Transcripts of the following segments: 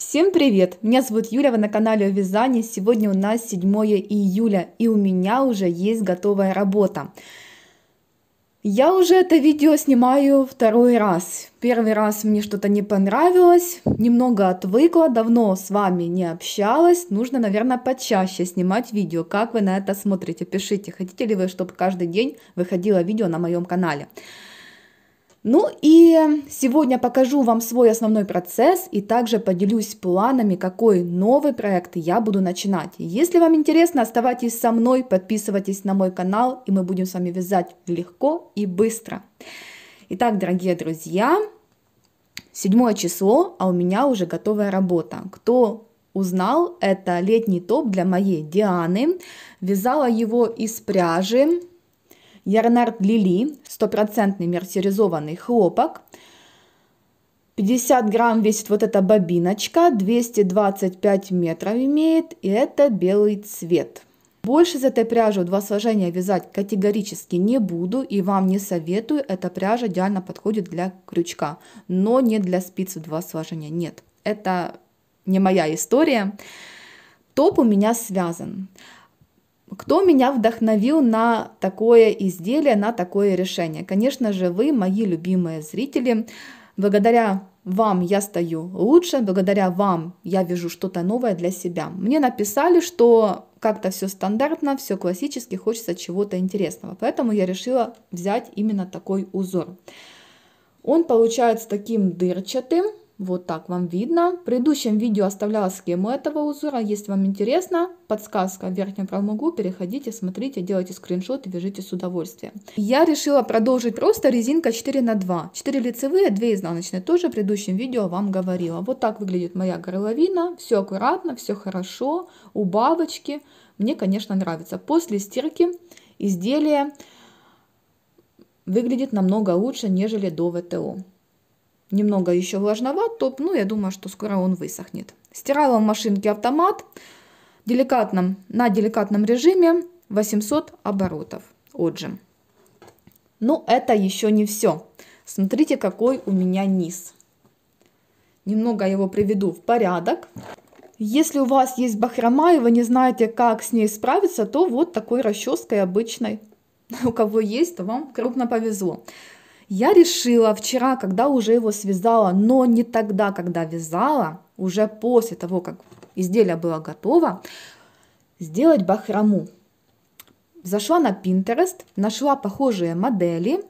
Всем привет! Меня зовут Юля, вы на канале о вязании. Сегодня у нас 7 июля и у меня уже есть готовая работа. Я уже это видео снимаю второй раз. Первый раз мне что-то не понравилось, немного отвыкла, давно с вами не общалась. Нужно, наверное, почаще снимать видео. Как вы на это смотрите? Пишите, хотите ли вы, чтобы каждый день выходило видео на моем канале. Ну и сегодня покажу вам свой основной процесс и также поделюсь планами, какой новый проект я буду начинать. Если вам интересно, оставайтесь со мной, подписывайтесь на мой канал, и мы будем с вами вязать легко и быстро. Итак, дорогие друзья, седьмое число, а у меня уже готовая работа. Кто узнал, это летний топ для моей Дианы. Вязала его из пряжи Ярнард Лили, стопроцентный мерсеризованный хлопок. 50 грамм весит вот эта бобиночка, 225 метров имеет, и это белый цвет. Больше из этой пряжи два сложения вязать категорически не буду и вам не советую. Эта пряжа идеально подходит для крючка, но не для спиц в два сложения, нет. Это не моя история. Топ у меня связан. Кто меня вдохновил на такое изделие, на такое решение? Конечно же, вы, мои любимые зрители. Благодаря вам я стою лучше, благодаря вам я вижу что-то новое для себя. Мне написали, что как-то все стандартно, все классически, хочется чего-то интересного. Поэтому я решила взять именно такой узор. Он получается таким дырчатым, вот так вам видно. В предыдущем видео оставляла схему этого узора. Если вам интересно, подсказка в верхнем правом углу. Переходите, смотрите, делайте скриншот и вяжите с удовольствием. Я решила продолжить просто резинка 4 на 2. 4 лицевые, 2 изнаночные. Тоже в предыдущем видео вам говорила. Вот так выглядит моя горловина. Все аккуратно, все хорошо. Убавочки. Мне, конечно, нравится. После стирки изделие выглядит намного лучше, нежели до ВТО немного еще влажноват топ, но ну, я думаю, что скоро он высохнет. Стирала в машинке автомат деликатном, на деликатном режиме 800 оборотов отжим. Но это еще не все. Смотрите, какой у меня низ. Немного его приведу в порядок. Если у вас есть бахрома и вы не знаете, как с ней справиться, то вот такой расческой обычной. У кого есть, то вам крупно повезло. Я решила вчера, когда уже его связала, но не тогда, когда вязала, уже после того, как изделие было готово, сделать бахрому. Зашла на Pinterest, нашла похожие модели,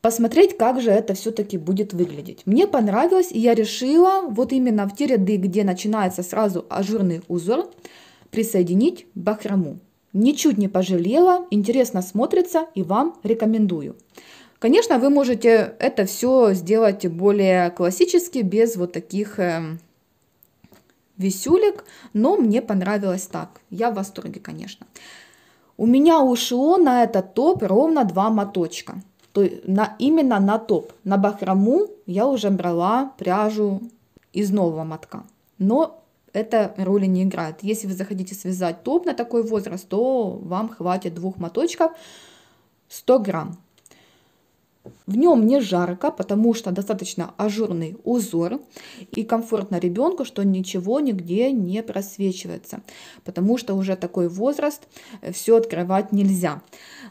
посмотреть, как же это все-таки будет выглядеть. Мне понравилось, и я решила вот именно в те ряды, где начинается сразу ажурный узор, присоединить бахрому. Ничуть не пожалела, интересно смотрится и вам рекомендую. Конечно, вы можете это все сделать более классически, без вот таких эм, висюлек, но мне понравилось так. Я в восторге, конечно. У меня ушло на этот топ ровно два моточка. То на, именно на топ. На бахрому я уже брала пряжу из нового мотка. Но это роли не играет. Если вы захотите связать топ на такой возраст, то вам хватит двух моточков 100 грамм. В нем не жарко, потому что достаточно ажурный узор и комфортно ребенку, что ничего нигде не просвечивается, потому что уже такой возраст, э, все открывать нельзя.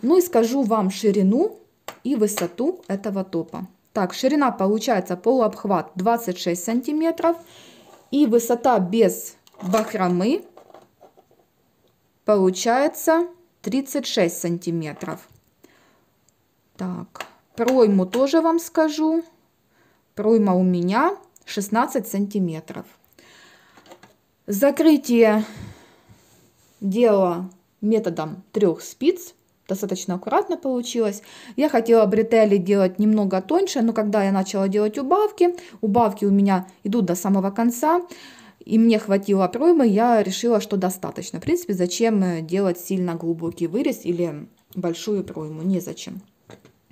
Ну и скажу вам ширину и высоту этого топа. Так, ширина получается полуобхват 26 сантиметров и высота без бахромы получается 36 сантиметров. Так, Пройму тоже вам скажу. Пройма у меня 16 сантиметров. Закрытие дела методом трех спиц. Достаточно аккуратно получилось. Я хотела бретели делать немного тоньше, но когда я начала делать убавки, убавки у меня идут до самого конца, и мне хватило проймы, я решила, что достаточно. В принципе, зачем э, делать сильно глубокий вырез или большую пройму, незачем.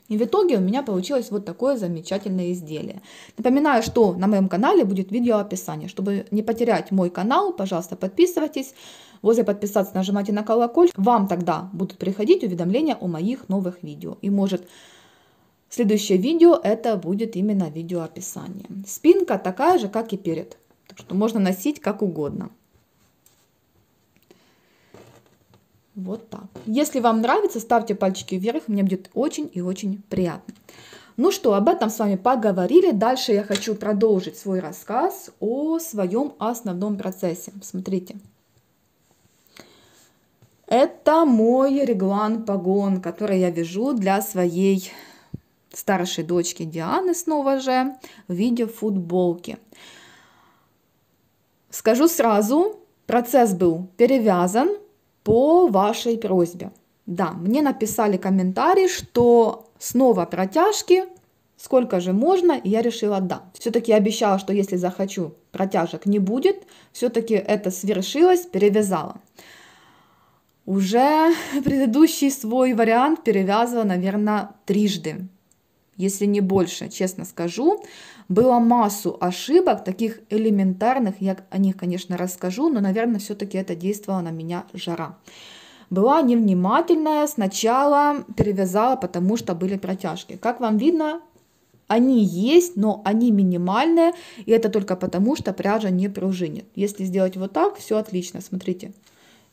И в итоге у меня получилось вот такое замечательное изделие. Напоминаю, что на моем канале будет видео описание. Чтобы не потерять мой канал, пожалуйста, подписывайтесь. Возле подписаться нажимайте на колокольчик. Вам тогда будут приходить уведомления о моих новых видео. И может следующее видео это будет именно видео описание. Спинка такая же, как и перед. Так что можно носить как угодно. Вот так. Если вам нравится, ставьте пальчики вверх, мне будет очень и очень приятно. Ну что, об этом с вами поговорили. Дальше я хочу продолжить свой рассказ о своем основном процессе. Смотрите. Это мой реглан-погон, который я вяжу для своей старшей дочки Дианы, снова же, в виде футболки. Скажу сразу, процесс был перевязан, по вашей просьбе. Да, мне написали комментарий, что снова протяжки, сколько же можно, и я решила да. Все-таки я обещала, что если захочу, протяжек не будет. Все-таки это свершилось, перевязала. Уже предыдущий свой вариант перевязывала, наверное, трижды если не больше, честно скажу. Было массу ошибок, таких элементарных, я о них, конечно, расскажу, но, наверное, все-таки это действовало на меня жара. Была невнимательная, сначала перевязала, потому что были протяжки. Как вам видно, они есть, но они минимальные, и это только потому, что пряжа не пружинит. Если сделать вот так, все отлично, смотрите.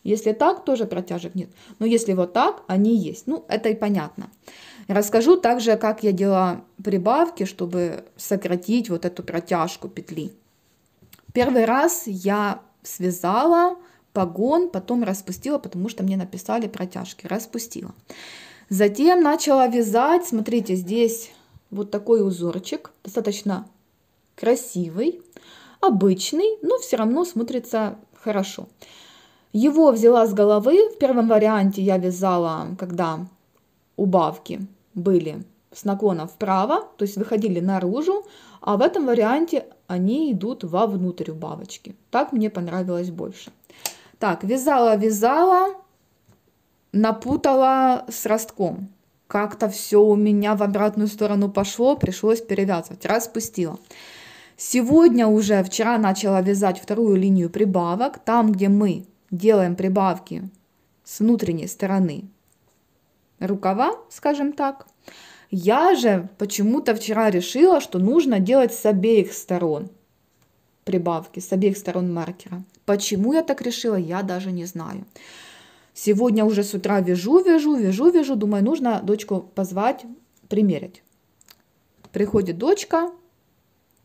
Если так, тоже протяжек нет. Но если вот так, они есть. Ну, это и понятно. Понятно. Расскажу также, как я делала прибавки, чтобы сократить вот эту протяжку петли. Первый раз я связала погон, потом распустила, потому что мне написали протяжки, распустила. Затем начала вязать, смотрите, здесь вот такой узорчик, достаточно красивый, обычный, но все равно смотрится хорошо. Его взяла с головы, в первом варианте я вязала, когда убавки были с наклоном вправо, то есть выходили наружу, а в этом варианте они идут вовнутрь убавочки. Так мне понравилось больше. Так, вязала-вязала, напутала с ростком. Как-то все у меня в обратную сторону пошло, пришлось перевязывать. Распустила. Сегодня уже, вчера начала вязать вторую линию прибавок, там, где мы делаем прибавки с внутренней стороны рукава, скажем так. Я же почему-то вчера решила, что нужно делать с обеих сторон прибавки, с обеих сторон маркера. Почему я так решила, я даже не знаю. Сегодня уже с утра вяжу, вяжу, вяжу, вяжу. Думаю, нужно дочку позвать, примерить. Приходит дочка,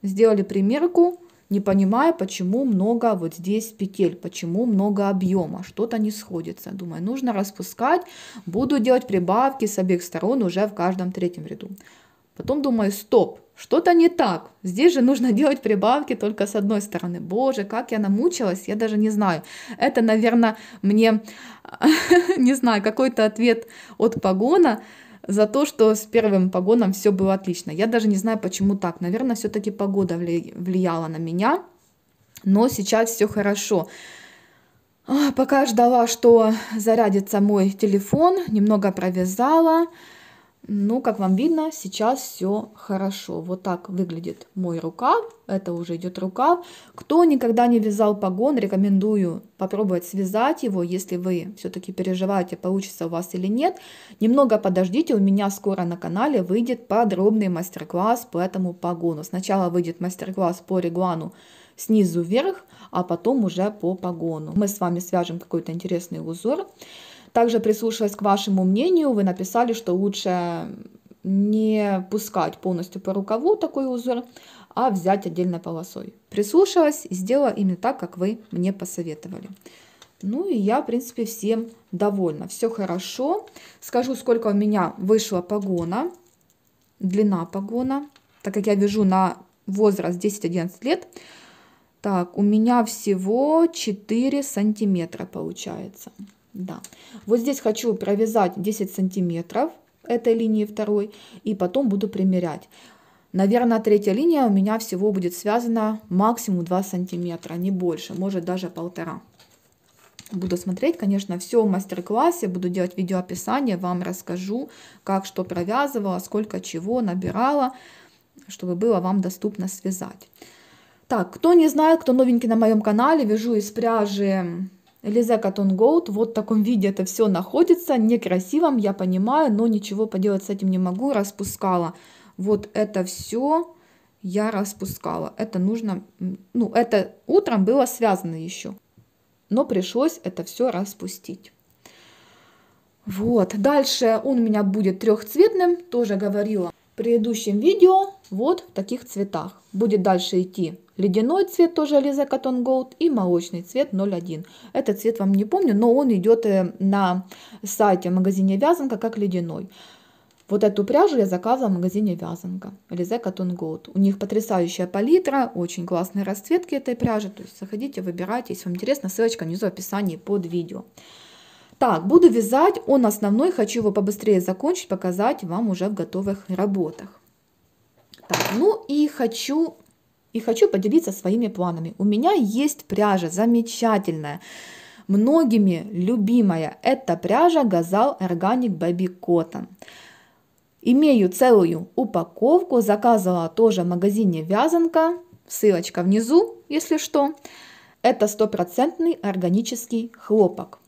сделали примерку, не понимаю, почему много вот здесь петель, почему много объема, что-то не сходится. Думаю, нужно распускать, буду делать прибавки с обеих сторон уже в каждом третьем ряду. Потом думаю, стоп, что-то не так. Здесь же нужно делать прибавки только с одной стороны. Боже, как я намучилась, я даже не знаю. Это, наверное, мне, не знаю, какой-то ответ от погона, за то, что с первым погоном все было отлично. Я даже не знаю, почему так. Наверное, все-таки погода влияла на меня, но сейчас все хорошо. А, пока ждала, что зарядится мой телефон, немного провязала. Ну, как вам видно, сейчас все хорошо. Вот так выглядит мой рукав. Это уже идет рукав. Кто никогда не вязал погон, рекомендую попробовать связать его, если вы все-таки переживаете, получится у вас или нет. Немного подождите, у меня скоро на канале выйдет подробный мастер-класс по этому погону. Сначала выйдет мастер-класс по реглану снизу вверх, а потом уже по погону. Мы с вами свяжем какой-то интересный узор. Также прислушиваясь к вашему мнению, вы написали, что лучше не пускать полностью по рукаву такой узор, а взять отдельной полосой. Прислушалась и сделала именно так, как вы мне посоветовали. Ну и я, в принципе, всем довольна. Все хорошо. Скажу, сколько у меня вышла погона, длина погона, так как я вяжу на возраст 10-11 лет. Так, у меня всего 4 сантиметра получается. Да. Вот здесь хочу провязать 10 сантиметров этой линии второй и потом буду примерять. Наверное, третья линия у меня всего будет связана максимум 2 сантиметра, не больше, может даже полтора. Буду смотреть, конечно, все в мастер-классе, буду делать видеоописание, вам расскажу, как что провязывала, сколько чего набирала, чтобы было вам доступно связать. Так, кто не знает, кто новенький на моем канале, вяжу из пряжи Лизе Катон Гоут вот в таком виде это все находится, некрасивом, я понимаю, но ничего поделать с этим не могу, распускала. Вот это все я распускала. Это нужно, ну, это утром было связано еще. Но пришлось это все распустить. Вот, дальше он у меня будет трехцветным, тоже говорила предыдущем видео вот в таких цветах. Будет дальше идти ледяной цвет, тоже Alize Cotton Gold, и молочный цвет 01. Этот цвет вам не помню, но он идет э, на сайте в магазине Вязанка как ледяной. Вот эту пряжу я заказывала в магазине Вязанка, Alize Cotton Gold. У них потрясающая палитра, очень классные расцветки этой пряжи. То есть заходите, выбирайте, если вам интересно, ссылочка внизу в описании под видео. Так, буду вязать, он основной, хочу его побыстрее закончить, показать вам уже в готовых работах. Так, ну и хочу, и хочу поделиться своими планами. У меня есть пряжа замечательная, многими любимая. Это пряжа Газал Organic Baby Cotton. Имею целую упаковку, заказывала тоже в магазине «Вязанка», ссылочка внизу, если что. Это стопроцентный органический хлопок.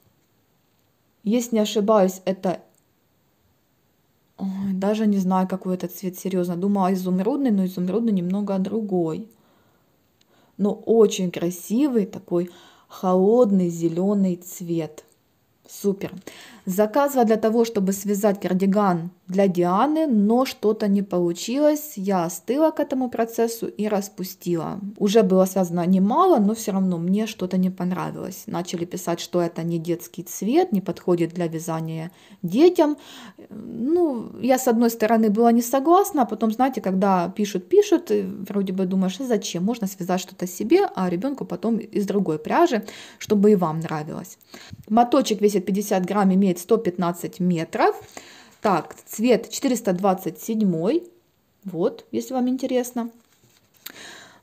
Если не ошибаюсь, это... Ой, даже не знаю, какой этот цвет, серьезно. Думала изумрудный, но изумрудный немного другой. Но очень красивый такой холодный зеленый цвет. Супер. Заказывала для того, чтобы связать кардиган для Дианы, но что-то не получилось. Я остыла к этому процессу и распустила. Уже было связано немало, но все равно мне что-то не понравилось. Начали писать, что это не детский цвет, не подходит для вязания детям. Ну, я с одной стороны была не согласна, а потом, знаете, когда пишут, пишут, э, вроде бы думаешь, а зачем? Можно связать что-то себе, а ребенку потом из другой пряжи, чтобы и вам нравилось. Моточек весит весе 50 грамм имеет 115 метров. Так, цвет 427, вот, если вам интересно.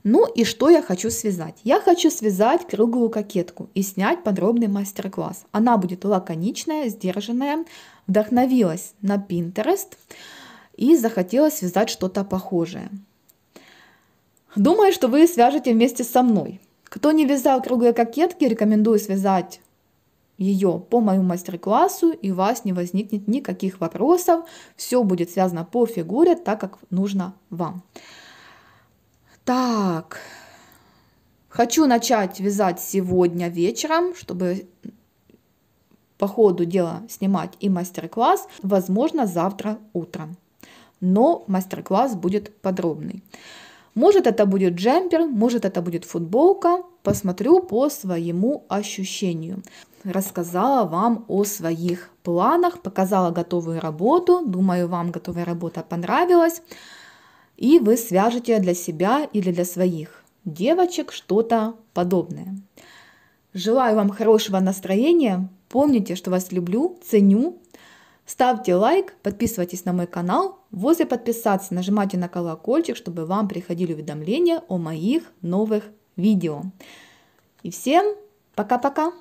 Ну и что я хочу связать? Я хочу связать круглую кокетку и снять подробный мастер-класс. Она будет лаконичная, сдержанная, вдохновилась на Pinterest и захотела связать что-то похожее. Думаю, что вы свяжете вместе со мной. Кто не вязал круглые кокетки, рекомендую связать ее по моему мастер-классу, и у вас не возникнет никаких вопросов. Все будет связано по фигуре, так как нужно вам. Так, хочу начать вязать сегодня вечером, чтобы по ходу дела снимать и мастер-класс, возможно, завтра утром. Но мастер-класс будет подробный. Может это будет джемпер, может это будет футболка. Посмотрю по своему ощущению. Рассказала вам о своих планах, показала готовую работу. Думаю, вам готовая работа понравилась. И вы свяжете для себя или для своих девочек что-то подобное. Желаю вам хорошего настроения. Помните, что вас люблю, ценю. Ставьте лайк, подписывайтесь на мой канал. Возле подписаться нажимайте на колокольчик, чтобы вам приходили уведомления о моих новых видео. И всем пока-пока!